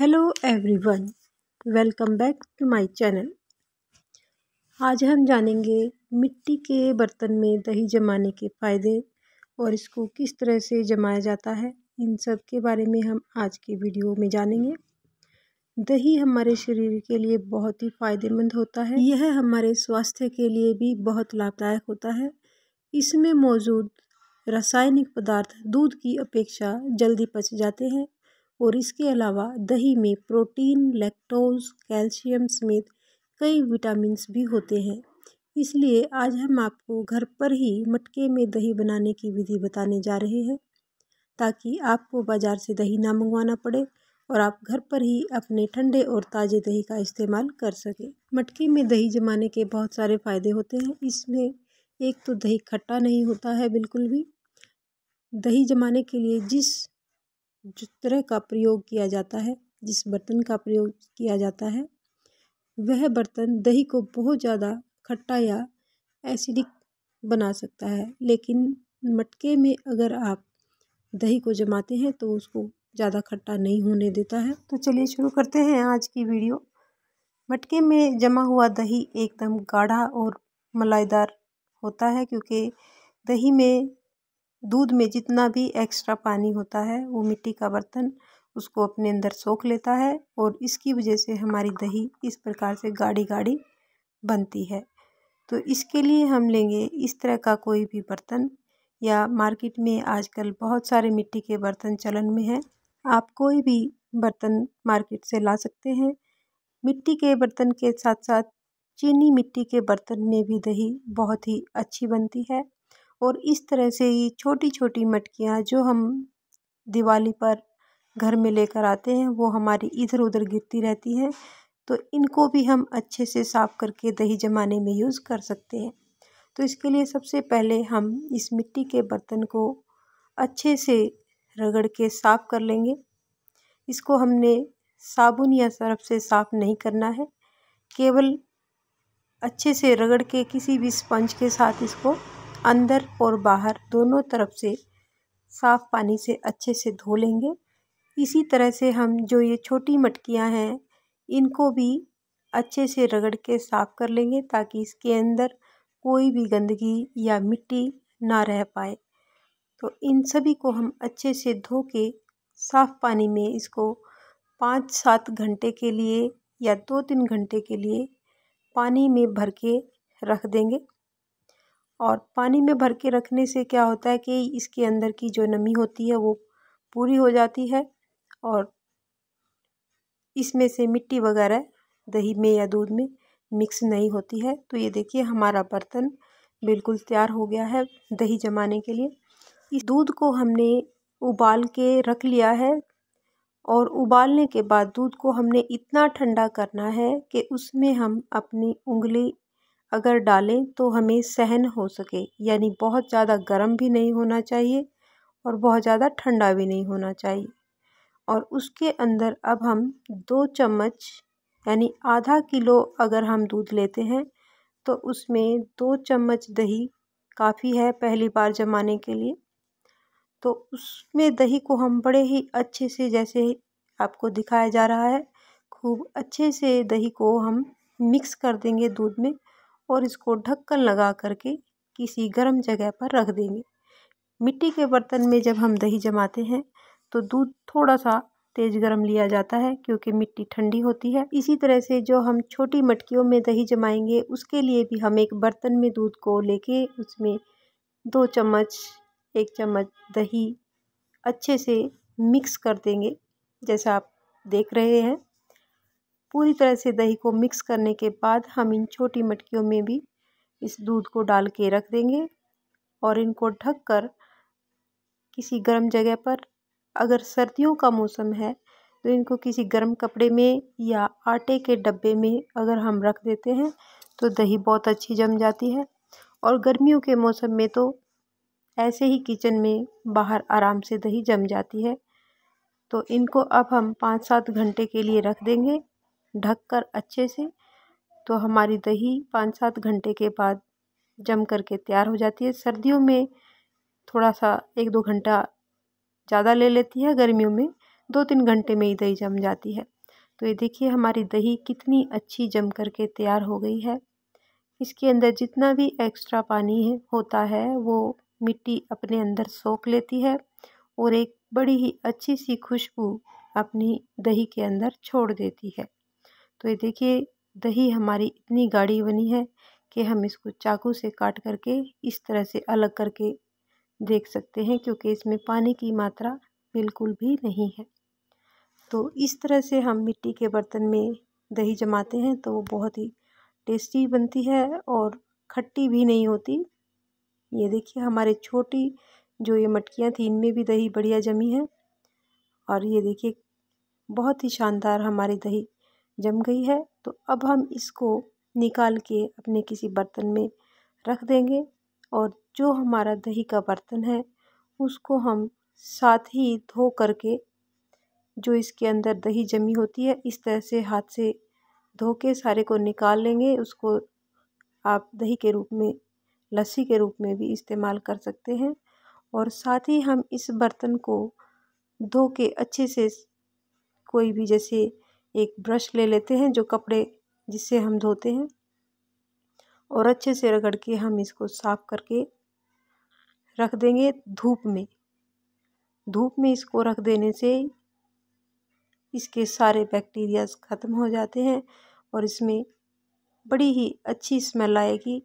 hello everyone welcome back to my channel आज हम जानेंगे मिट्टी के बर्तन में दही जमाने के फ़ायदे और इसको किस तरह से जमाया जाता है इन सब के बारे में हम आज के वीडियो में जानेंगे दही हमारे शरीर के लिए बहुत ही फ़ायदेमंद होता है यह हमारे स्वास्थ्य के लिए भी बहुत लाभदायक होता है इसमें मौजूद रासायनिक पदार्थ दूध की अपेक्षा जल्दी पच जाते हैं और इसके अलावा दही में प्रोटीन लैक्टोज कैल्शियम समेत कई विटामिन्स भी होते हैं इसलिए आज हम आपको घर पर ही मटके में दही बनाने की विधि बताने जा रहे हैं ताकि आपको बाज़ार से दही ना मंगवाना पड़े और आप घर पर ही अपने ठंडे और ताज़े दही का इस्तेमाल कर सकें मटके में दही जमाने के बहुत सारे फ़ायदे होते हैं इसमें एक तो दही खट्टा नहीं होता है बिल्कुल भी दही जमाने के लिए जिस जिस तरह का प्रयोग किया जाता है जिस बर्तन का प्रयोग किया जाता है वह बर्तन दही को बहुत ज़्यादा खट्टा या एसिडिक बना सकता है लेकिन मटके में अगर आप दही को जमाते हैं तो उसको ज़्यादा खट्टा नहीं होने देता है तो चलिए शुरू करते हैं आज की वीडियो मटके में जमा हुआ दही एकदम गाढ़ा और मलाईदार होता है क्योंकि दही में दूध में जितना भी एक्स्ट्रा पानी होता है वो मिट्टी का बर्तन उसको अपने अंदर सोख लेता है और इसकी वजह से हमारी दही इस प्रकार से गाढ़ी गाढ़ी बनती है तो इसके लिए हम लेंगे इस तरह का कोई भी बर्तन या मार्केट में आजकल बहुत सारे मिट्टी के बर्तन चलन में हैं आप कोई भी बर्तन मार्केट से ला सकते हैं मिट्टी के बर्तन के साथ साथ चीनी मिट्टी के बर्तन में भी दही बहुत ही अच्छी बनती है और इस तरह से ही छोटी छोटी मटकियाँ जो हम दिवाली पर घर में लेकर आते हैं वो हमारी इधर उधर गिरती रहती हैं तो इनको भी हम अच्छे से साफ़ करके दही जमाने में यूज़ कर सकते हैं तो इसके लिए सबसे पहले हम इस मिट्टी के बर्तन को अच्छे से रगड़ के साफ़ कर लेंगे इसको हमने साबुन या सर्फ से साफ़ नहीं करना है केवल अच्छे से रगड़ के किसी भी स्पंज के साथ इसको अंदर और बाहर दोनों तरफ से साफ़ पानी से अच्छे से धो लेंगे इसी तरह से हम जो ये छोटी मटकियाँ हैं इनको भी अच्छे से रगड़ के साफ़ कर लेंगे ताकि इसके अंदर कोई भी गंदगी या मिट्टी ना रह पाए तो इन सभी को हम अच्छे से धो के साफ़ पानी में इसको पाँच सात घंटे के लिए या दो तीन घंटे के लिए पानी में भर के रख देंगे और पानी में भर के रखने से क्या होता है कि इसके अंदर की जो नमी होती है वो पूरी हो जाती है और इसमें से मिट्टी वगैरह दही में या दूध में मिक्स नहीं होती है तो ये देखिए हमारा बर्तन बिल्कुल तैयार हो गया है दही जमाने के लिए इस दूध को हमने उबाल के रख लिया है और उबालने के बाद दूध को हमने इतना ठंडा करना है कि उसमें हम अपनी उंगली अगर डालें तो हमें सहन हो सके यानी बहुत ज़्यादा गर्म भी नहीं होना चाहिए और बहुत ज़्यादा ठंडा भी नहीं होना चाहिए और उसके अंदर अब हम दो चम्मच यानी आधा किलो अगर हम दूध लेते हैं तो उसमें दो चम्मच दही काफ़ी है पहली बार जमाने के लिए तो उसमें दही को हम बड़े ही अच्छे से जैसे आपको दिखाया जा रहा है खूब अच्छे से दही को हम मिक्स कर देंगे दूध में और इसको ढक्कन लगा करके किसी गर्म जगह पर रख देंगे मिट्टी के बर्तन में जब हम दही जमाते हैं तो दूध थोड़ा सा तेज़ गर्म लिया जाता है क्योंकि मिट्टी ठंडी होती है इसी तरह से जो हम छोटी मटकियों में दही जमाएंगे उसके लिए भी हम एक बर्तन में दूध को लेके उसमें दो चम्मच एक चम्मच दही अच्छे से मिक्स कर देंगे जैसा आप देख रहे हैं पूरी तरह से दही को मिक्स करने के बाद हम इन छोटी मटकियों में भी इस दूध को डाल के रख देंगे और इनको ढक कर किसी गर्म जगह पर अगर सर्दियों का मौसम है तो इनको किसी गर्म कपड़े में या आटे के डब्बे में अगर हम रख देते हैं तो दही बहुत अच्छी जम जाती है और गर्मियों के मौसम में तो ऐसे ही किचन में बाहर आराम से दही जम जाती है तो इनको अब हम पाँच सात घंटे के लिए रख देंगे ढक कर अच्छे से तो हमारी दही पाँच सात घंटे के बाद जम कर के तैयार हो जाती है सर्दियों में थोड़ा सा एक दो घंटा ज़्यादा ले लेती है गर्मियों में दो तीन घंटे में ही दही जम जाती है तो ये देखिए हमारी दही कितनी अच्छी जम कर के तैयार हो गई है इसके अंदर जितना भी एक्स्ट्रा पानी है होता है वो मिट्टी अपने अंदर सोख लेती है और एक बड़ी ही अच्छी सी खुशबू अपनी दही के अंदर छोड़ देती है तो ये देखिए दही हमारी इतनी गाढ़ी बनी है कि हम इसको चाकू से काट करके इस तरह से अलग करके देख सकते हैं क्योंकि इसमें पानी की मात्रा बिल्कुल भी नहीं है तो इस तरह से हम मिट्टी के बर्तन में दही जमाते हैं तो वो बहुत ही टेस्टी बनती है और खट्टी भी नहीं होती ये देखिए हमारे छोटी जो ये मटकियाँ थी इनमें भी दही बढ़िया जमी है और ये देखिए बहुत ही शानदार हमारी दही जम गई है तो अब हम इसको निकाल के अपने किसी बर्तन में रख देंगे और जो हमारा दही का बर्तन है उसको हम साथ ही धो करके जो इसके अंदर दही जमी होती है इस तरह से हाथ से धो के सारे को निकाल लेंगे उसको आप दही के रूप में लस्सी के रूप में भी इस्तेमाल कर सकते हैं और साथ ही हम इस बर्तन को धो के अच्छे से कोई भी जैसे एक ब्रश ले लेते हैं जो कपड़े जिससे हम धोते हैं और अच्छे से रगड़ के हम इसको साफ़ करके रख देंगे धूप में धूप में इसको रख देने से इसके सारे बैक्टीरियाज ख़त्म हो जाते हैं और इसमें बड़ी ही अच्छी स्मेल आएगी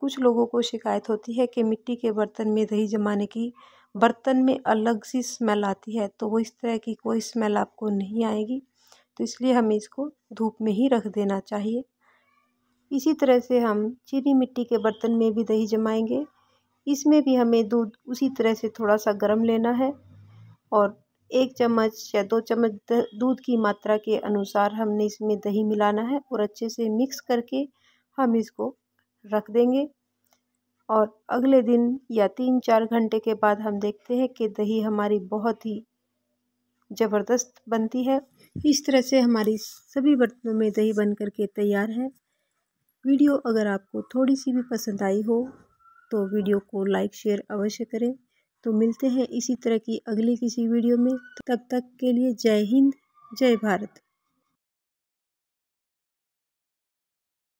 कुछ लोगों को शिकायत होती है कि मिट्टी के बर्तन में दही जमाने की बर्तन में अलग सी स्मेल आती है तो वो इस तरह की कोई स्मेल आपको नहीं आएगी तो इसलिए हमें इसको धूप में ही रख देना चाहिए इसी तरह से हम चीनी मिट्टी के बर्तन में भी दही जमाएंगे इसमें भी हमें दूध उसी तरह से थोड़ा सा गर्म लेना है और एक चम्मच या दो चम्मच दूध की मात्रा के अनुसार हमने इसमें दही मिलाना है और अच्छे से मिक्स करके हम इसको रख देंगे और अगले दिन या तीन चार घंटे के बाद हम देखते हैं कि दही हमारी बहुत ही ज़बरदस्त बनती है इस तरह से हमारी सभी बर्तनों में दही बन कर के तैयार है वीडियो अगर आपको थोड़ी सी भी पसंद आई हो तो वीडियो को लाइक शेयर अवश्य करें तो मिलते हैं इसी तरह की अगली किसी वीडियो में तब तक के लिए जय हिंद जय भारत